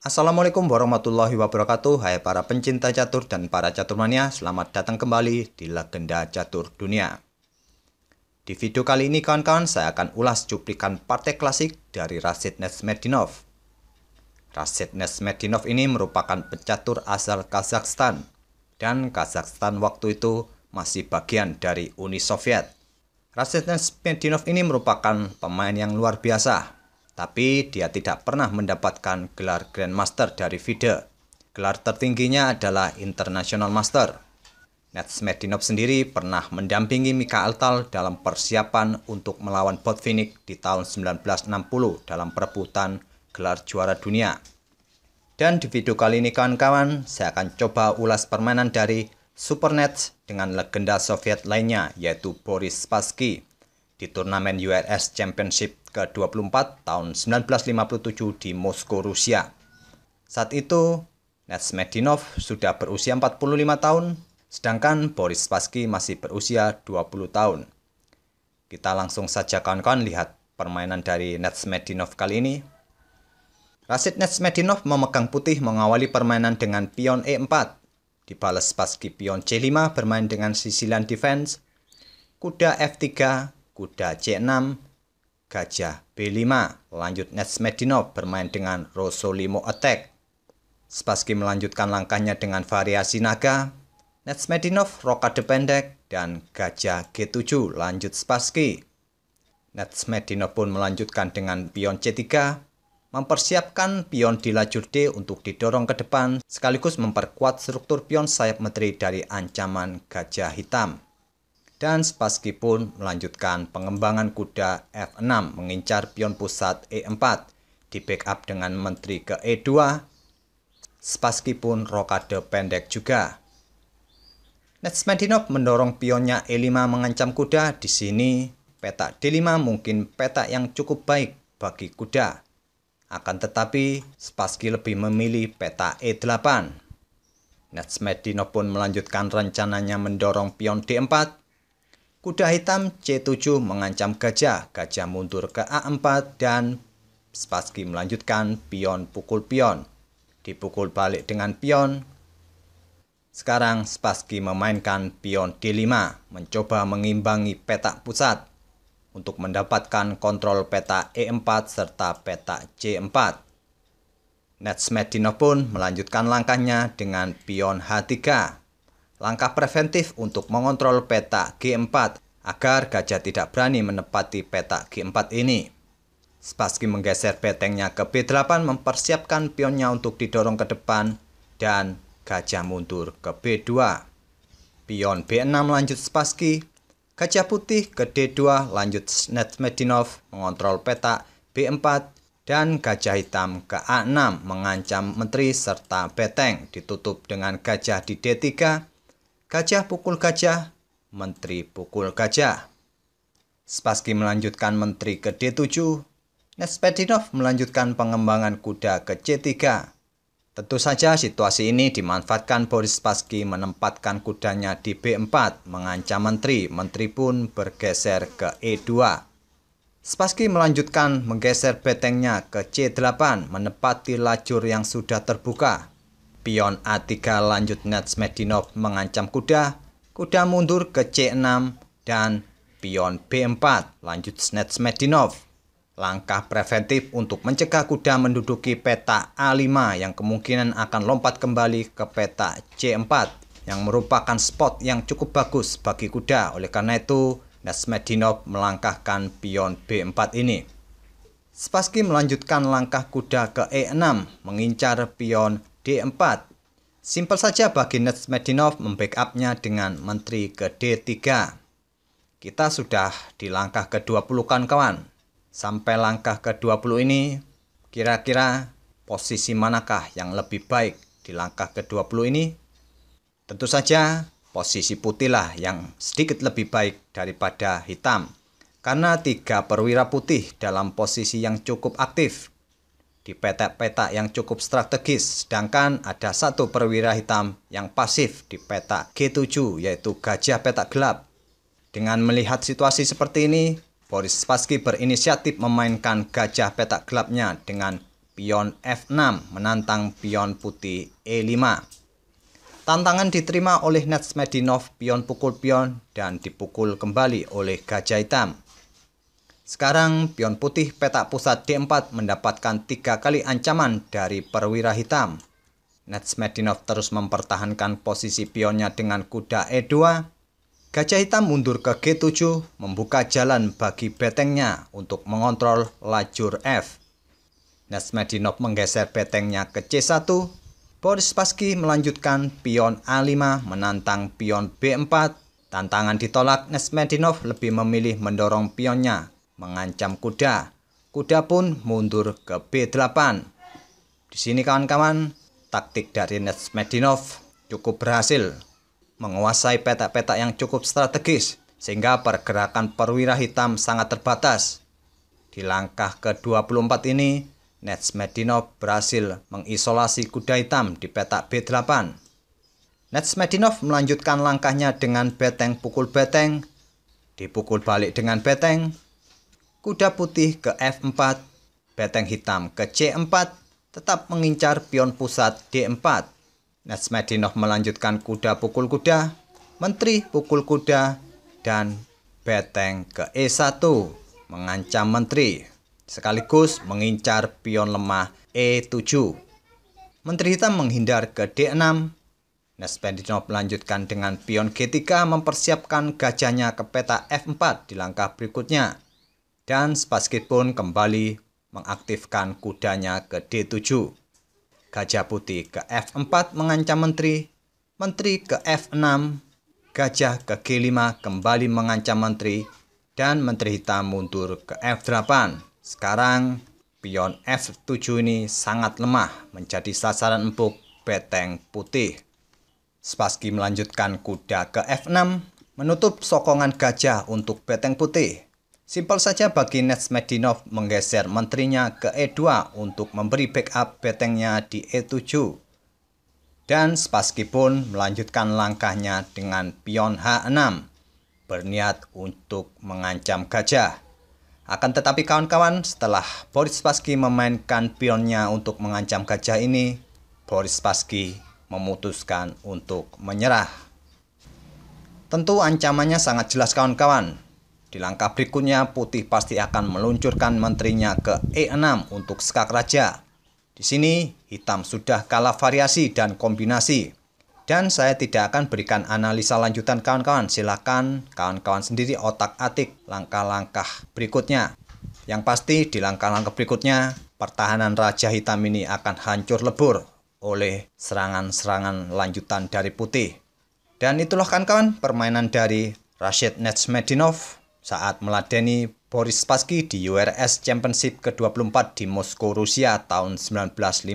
Assalamualaikum warahmatullahi wabarakatuh Hai para pencinta catur dan para caturmania Selamat datang kembali di Legenda Catur Dunia Di video kali ini kawan-kawan saya akan ulas cuplikan partai klasik dari Rashid Nesmedinov Rashid Nesmedinov ini merupakan pecatur asal Kazakhstan Dan Kazakhstan waktu itu masih bagian dari Uni Soviet Rashid Nesmedinov ini merupakan pemain yang luar biasa tapi dia tidak pernah mendapatkan gelar Grandmaster dari FIDE. Gelar tertingginya adalah International Master. Medinov sendiri pernah mendampingi Mika Altal dalam persiapan untuk melawan Botvinnik di tahun 1960 dalam perebutan gelar juara dunia. Dan di video kali ini kawan-kawan, saya akan coba ulas permainan dari Super Nets dengan legenda Soviet lainnya yaitu Boris Spassky di turnamen URS Championship ke-24 tahun 1957 di Moskow, Rusia. Saat itu, Medinov sudah berusia 45 tahun, sedangkan Boris Spassky masih berusia 20 tahun. Kita langsung saja kawan-kawan lihat permainan dari Medinov kali ini. Rasid Medinov memegang putih mengawali permainan dengan pion E4. Dibalas Spassky pion C5 bermain dengan sisilan defense, kuda F3, kuda C6, gajah B5. Lanjut Medinov bermain dengan Rosolimo attack. Spassky melanjutkan langkahnya dengan variasi naga. Medinov rokade pendek dan gajah G7 lanjut Spassky. Medinov pun melanjutkan dengan pion C3 mempersiapkan pion di lajur D untuk didorong ke depan sekaligus memperkuat struktur pion sayap menteri dari ancaman gajah hitam dan Spassky pun melanjutkan pengembangan kuda F6 mengincar pion pusat E4, di backup dengan menteri ke E2. Spassky pun rokade pendek juga. Netsmedinov mendorong pionnya E5 mengancam kuda di sini. Petak D5 mungkin petak yang cukup baik bagi kuda. Akan tetapi, Spassky lebih memilih peta E8. Netsmedinov pun melanjutkan rencananya mendorong pion D4 Kuda hitam C7 mengancam gajah, gajah mundur ke A4 dan Spassky melanjutkan pion pukul pion. Dipukul balik dengan pion. Sekarang Spassky memainkan pion D5, mencoba mengimbangi petak pusat untuk mendapatkan kontrol peta E4 serta peta C4. Netsmedino pun melanjutkan langkahnya dengan pion H3 langkah preventif untuk mengontrol peta G4 agar gajah tidak berani menepati peta G4 ini. Spassky menggeser petengnya ke B8 mempersiapkan pionnya untuk didorong ke depan dan gajah mundur ke B2. Pion B6 lanjut Spassky, gajah putih ke D2 lanjut Snetmedinov mengontrol peta B4 dan gajah hitam ke A6 mengancam menteri serta peteng ditutup dengan gajah di D3 Kaca pukul kaca, menteri pukul kaca. Spassky melanjutkan menteri ke D7, Nespedinov melanjutkan pengembangan kuda ke C3. Tentu saja situasi ini dimanfaatkan Boris Spassky menempatkan kudanya di B4 mengancam menteri, menteri pun bergeser ke E2. Spassky melanjutkan menggeser betengnya ke C8 menepati lajur yang sudah terbuka. Pion A3 lanjut Nets Medinov mengancam kuda, kuda mundur ke C6 dan pion B4 lanjut Nets Medinov. Langkah preventif untuk mencegah kuda menduduki peta A5 yang kemungkinan akan lompat kembali ke peta C4 yang merupakan spot yang cukup bagus bagi kuda. Oleh karena itu, Nets Medinov melangkahkan pion B4 ini. Spassky melanjutkan langkah kuda ke E6 mengincar pion 4 Simpel saja bagi Medinov membackupnya dengan menteri ke D3. Kita sudah di langkah ke-20 kan kawan. Sampai langkah ke-20 ini, kira-kira posisi manakah yang lebih baik di langkah ke-20 ini? Tentu saja posisi putihlah yang sedikit lebih baik daripada hitam. Karena tiga perwira putih dalam posisi yang cukup aktif di peta-peta yang cukup strategis, sedangkan ada satu perwira hitam yang pasif di peta G7, yaitu gajah peta gelap. Dengan melihat situasi seperti ini, Boris Spassky berinisiatif memainkan gajah peta gelapnya dengan pion F6 menantang pion putih E5. Tantangan diterima oleh Medinov pion pukul pion dan dipukul kembali oleh gajah hitam. Sekarang pion putih petak pusat D4 mendapatkan tiga kali ancaman dari perwira hitam. Netsmedinov terus mempertahankan posisi pionnya dengan kuda E2. Gajah hitam mundur ke G7 membuka jalan bagi betengnya untuk mengontrol lajur F. Netsmedinov menggeser betengnya ke C1. Boris Paski melanjutkan pion A5 menantang pion B4. Tantangan ditolak, Nesmedinov lebih memilih mendorong pionnya mengancam kuda. Kuda pun mundur ke B8. Di sini kawan-kawan, taktik dari Netsmedinov cukup berhasil menguasai petak-petak yang cukup strategis sehingga pergerakan perwira hitam sangat terbatas. Di langkah ke-24 ini, Netsmedinov berhasil mengisolasi kuda hitam di petak B8. Netsmedinov melanjutkan langkahnya dengan beteng pukul beteng, dipukul balik dengan beteng, kuda putih ke F4, beteng hitam ke C4, tetap mengincar pion pusat D4. Nesmedinov melanjutkan kuda pukul kuda, menteri pukul kuda, dan beteng ke E1, mengancam menteri, sekaligus mengincar pion lemah E7. Menteri hitam menghindar ke D6, Nesmedinov melanjutkan dengan pion G3 mempersiapkan gajahnya ke peta F4 di langkah berikutnya dan Spaskit pun kembali mengaktifkan kudanya ke D7. Gajah putih ke F4 mengancam menteri, menteri ke F6, gajah ke G5 kembali mengancam menteri, dan menteri hitam mundur ke F8. Sekarang pion F7 ini sangat lemah menjadi sasaran empuk beteng putih. Spassky melanjutkan kuda ke F6 menutup sokongan gajah untuk beteng putih. Simpel saja bagi Medinov menggeser menterinya ke E2 untuk memberi backup betengnya di E7. Dan Spassky pun melanjutkan langkahnya dengan pion H6, berniat untuk mengancam gajah. Akan tetapi kawan-kawan, setelah Boris Spassky memainkan pionnya untuk mengancam gajah ini, Boris Spassky memutuskan untuk menyerah. Tentu ancamannya sangat jelas kawan-kawan, di langkah berikutnya, Putih pasti akan meluncurkan menterinya ke E6 untuk skak raja. Di sini, hitam sudah kalah variasi dan kombinasi. Dan saya tidak akan berikan analisa lanjutan kawan-kawan. Silahkan kawan-kawan sendiri otak-atik langkah-langkah berikutnya. Yang pasti di langkah-langkah berikutnya, pertahanan Raja Hitam ini akan hancur lebur oleh serangan-serangan lanjutan dari putih. Dan itulah kawan kawan permainan dari Rashid Netsmedinov saat meladeni Boris Spassky di URS Championship ke-24 di Moskow, Rusia tahun 1957.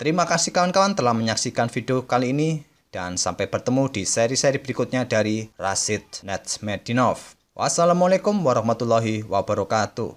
Terima kasih kawan-kawan telah menyaksikan video kali ini dan sampai bertemu di seri-seri berikutnya dari Rasid Netmedinov. Wassalamualaikum warahmatullahi wabarakatuh.